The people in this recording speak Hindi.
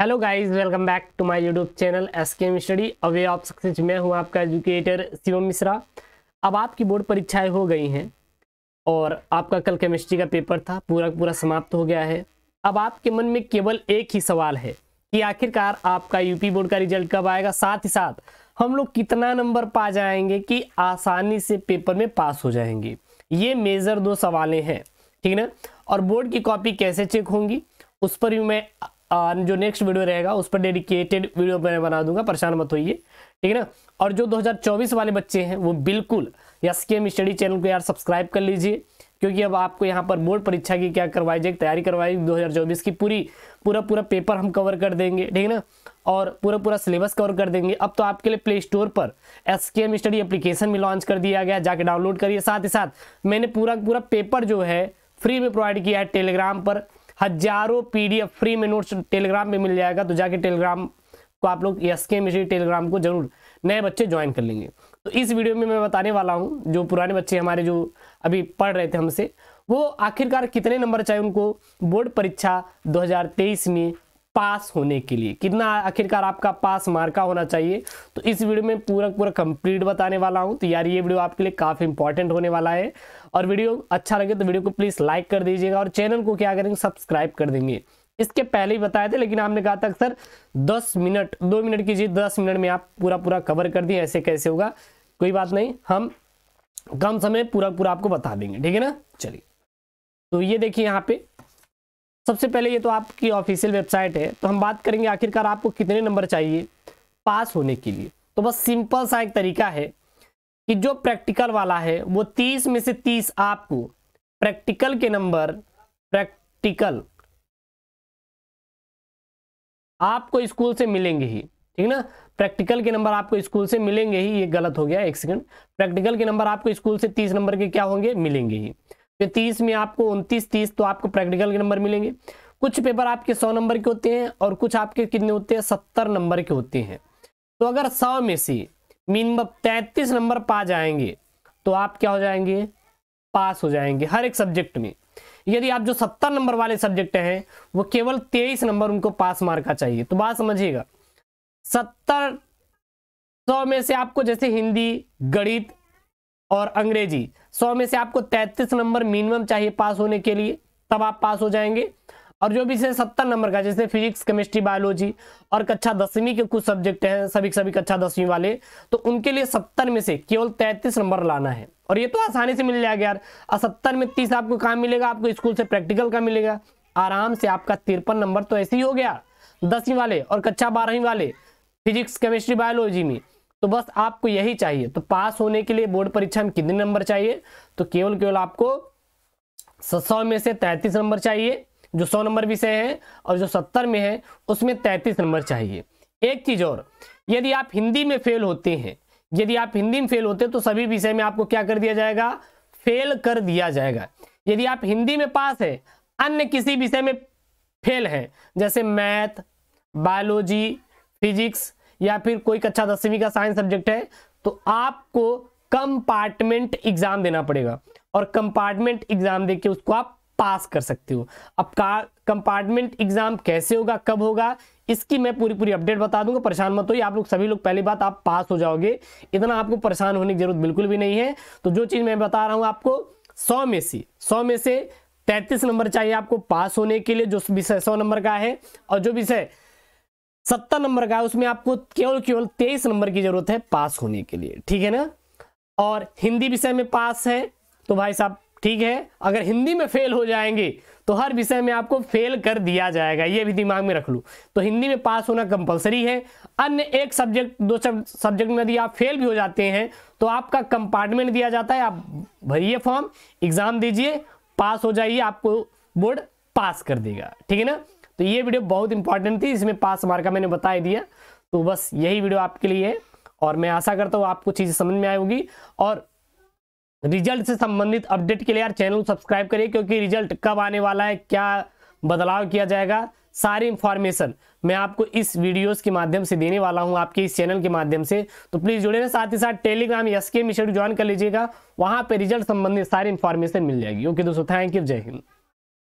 hello guys welcome back to my YouTube channel S K study away of success मैं हूं आपका एजुकेटर शिवम मिश्रा अब आपकी बोर्ड परीक्षाएं हो गई हैं और आपका कल केमिस्ट्री का पेपर था पूरा पूरा समाप्त हो गया है अब आपके मन में केवल एक ही सवाल है कि आखिरकार आपका यूपी बोर्ड का रिजल्ट कब आएगा साथ ही साथ हम लोग कितना नंबर पा जाएंगे कि आसानी से पेपर में पास हो जाएंगे ये मेजर दो सवालें हैं ठीक ना और बोर्ड की कॉपी कैसे चेक होंगी उस पर भी मैं जो नेक्स्ट वीडियो रहेगा उस पर डेडिकेटेड वीडियो मैं बना दूंगा परेशान मत होइए ठीक है ना और जो 2024 वाले बच्चे हैं वो बिल्कुल S K M study channel को यार सब्सक्राइब कर लीजिए क्योंकि अब आपको यहाँ पर बोर्ड परीक्षा की क्या करवाई जाएगी तैयारी करवाई दो हज़ार चौबीस की पूरी पूरा पूरा पेपर हम कवर कर देंगे ठीक है ना और पूरा पूरा सिलेबस कवर कर देंगे अब तो आपके लिए प्ले स्टोर पर S K M study application भी लॉन्च कर दिया गया जाके डाउनलोड करिए साथ ही साथ मैंने पूरा पूरा पेपर जो है फ्री में प्रोवाइड किया है टेलीग्राम पर हजारों पीडीएफ फ्री में नोट्स टेलीग्राम में मिल जाएगा तो जाके टेलीग्राम को आप लोग एस के मिश्री टेलीग्राम को जरूर नए बच्चे ज्वाइन कर लेंगे तो इस वीडियो में मैं बताने वाला हूँ जो पुराने बच्चे हमारे जो अभी पढ़ रहे थे हमसे वो आखिरकार कितने नंबर चाहिए उनको बोर्ड परीक्षा 2023 में पास होने के लिए कितना आखिरकार आपका पास मार्का होना चाहिए तो इस वीडियो में पूरा पूरा कंप्लीट बताने वाला हूं तो यार ये वीडियो आपके लिए काफ़ी इंपॉर्टेंट होने वाला है और वीडियो अच्छा लगे तो वीडियो को प्लीज़ लाइक कर दीजिएगा और चैनल को क्या करेंगे सब्सक्राइब कर देंगे इसके पहले ही बताए थे लेकिन आपने कहा था सर दस मिनट दो मिनट कीजिए दस मिनट में आप पूरा पूरा कवर कर दिए ऐसे कैसे होगा कोई बात नहीं हम कम समय पूरा पूरा आपको बता देंगे ठीक है ना चलिए तो ये देखिए यहाँ पे सबसे पहले ये तो आपकी ऑफिशियल वेबसाइट है तो हम बात करेंगे आखिरकार आपको कितने नंबर चाहिए पास होने के लिए तो बस सिंपल सा एक तरीका है कि जो प्रैक्टिकल वाला है वो तीस में से तीस आपको प्रैक्टिकल के नंबर प्रैक्टिकल आपको स्कूल से मिलेंगे ही ठीक ना प्रैक्टिकल के नंबर आपको स्कूल से मिलेंगे ही ये गलत हो गया एक सेकंड प्रैक्टिकल के नंबर आपको स्कूल से तीस नंबर के क्या होंगे मिलेंगे ही तीस में आपको उनतीस तीस तो आपको प्रैक्टिकल के नंबर मिलेंगे कुछ पेपर आपके सौ नंबर के होते हैं और कुछ आपके कितने होते हैं सत्तर नंबर के होते हैं तो अगर सौ में से मिनिमम तैंतीस नंबर पा जाएंगे तो आप क्या हो जाएंगे पास हो जाएंगे हर एक सब्जेक्ट में यदि आप जो सत्तर नंबर वाले सब्जेक्ट हैं वो केवल तेईस नंबर उनको पास मार का चाहिए तो बात समझिएगा सत्तर सौ में से आपको जैसे हिंदी गणित और अंग्रेजी सौ में से आपको तैतीस नंबर मिनिमम चाहिए पास होने के लिए तब आप पास हो जाएंगे और जो भी से सत्तर नंबर का जैसे फिजिक्स केमिस्ट्री बायोलॉजी और कक्षा दसवीं के कुछ सब्जेक्ट हैं सभी सभी कक्षा दसवीं वाले तो उनके लिए सत्तर में से केवल तैतीस नंबर लाना है और ये तो आसानी से मिल जाएगा यार और सत्तर में तीस आपको कहाँ मिलेगा आपको स्कूल से प्रैक्टिकल का मिलेगा आराम से आपका तिरपन नंबर तो ऐसे ही हो गया दसवीं वाले और कक्षा बारहवीं वाले फिजिक्स केमिस्ट्री बायोलॉजी में तो बस आपको यही चाहिए तो पास होने के लिए बोर्ड परीक्षा में कितने नंबर चाहिए तो केवल केवल आपको सौ में से तैंतीस नंबर चाहिए जो सौ नंबर विषय है और जो सत्तर में है उसमें तैतीस नंबर चाहिए एक चीज और यदि आप हिंदी में फेल होते हैं यदि आप हिंदी में फेल होते हैं तो सभी विषय में आपको क्या कर दिया जाएगा फेल कर दिया जाएगा यदि आप हिंदी में पास है अन्य किसी विषय में फेल है जैसे मैथ बायोलॉजी फिजिक्स या फिर कोई कक्षा अच्छा दसवीं का साइंस सब्जेक्ट है तो आपको कंपार्टमेंट एग्जाम देना पड़ेगा और कंपार्टमेंट एग्जाम देके उसको आप पास कर सकते हो अब का कंपार्टमेंट एग्जाम कैसे होगा कब होगा इसकी मैं पूरी पूरी अपडेट बता दूंगा परेशान मत हो आप लोग सभी लोग पहली बात आप पास हो जाओगे इतना आपको परेशान होने की जरूरत बिल्कुल भी नहीं है तो जो चीज़ मैं बता रहा हूं आपको सौ में से सौ में से तैतीस नंबर चाहिए आपको पास होने के लिए जो विषय सौ नंबर का है और जो विषय सत्तर नंबर का उसमें आपको केवल केवल तेईस नंबर की जरूरत है पास होने के लिए ठीक है ना और हिंदी विषय में पास है तो भाई साहब ठीक है अगर हिंदी में फेल हो जाएंगे तो हर विषय में आपको फेल कर दिया जाएगा ये भी दिमाग में रख लो तो हिंदी में पास होना कंपलसरी है अन्य एक सब्जेक्ट दो सब्जेक्ट में यदि आप फेल भी हो जाते हैं तो आपका कंपार्टमेंट दिया जाता है आप भरिए फॉर्म एग्जाम दीजिए पास हो जाइए आपको बोर्ड पास कर देगा ठीक है ना तो ये वीडियो बहुत इंपॉर्टेंट थी इसमें पास मार्क का मैंने बता दिया तो बस यही वीडियो आपके लिए है और मैं आशा करता हूँ आपको चीज़ें समझ में आई होगी और रिजल्ट से संबंधित अपडेट के लिए यार चैनल सब्सक्राइब करिए क्योंकि रिजल्ट कब आने वाला है क्या बदलाव किया जाएगा सारी इंफॉर्मेशन मैं आपको इस वीडियोस के माध्यम से देने वाला हूं आपके इस चैनल के माध्यम से तो प्लीज़ जुड़े रहे साथ ही साथ Telegram S K mission join कर लीजिएगा वहां पे रिजल्ट संबंधित सारी इंफॉर्मेशन मिल जाएगी ओके दोस्तों थैंक यू जय हिंद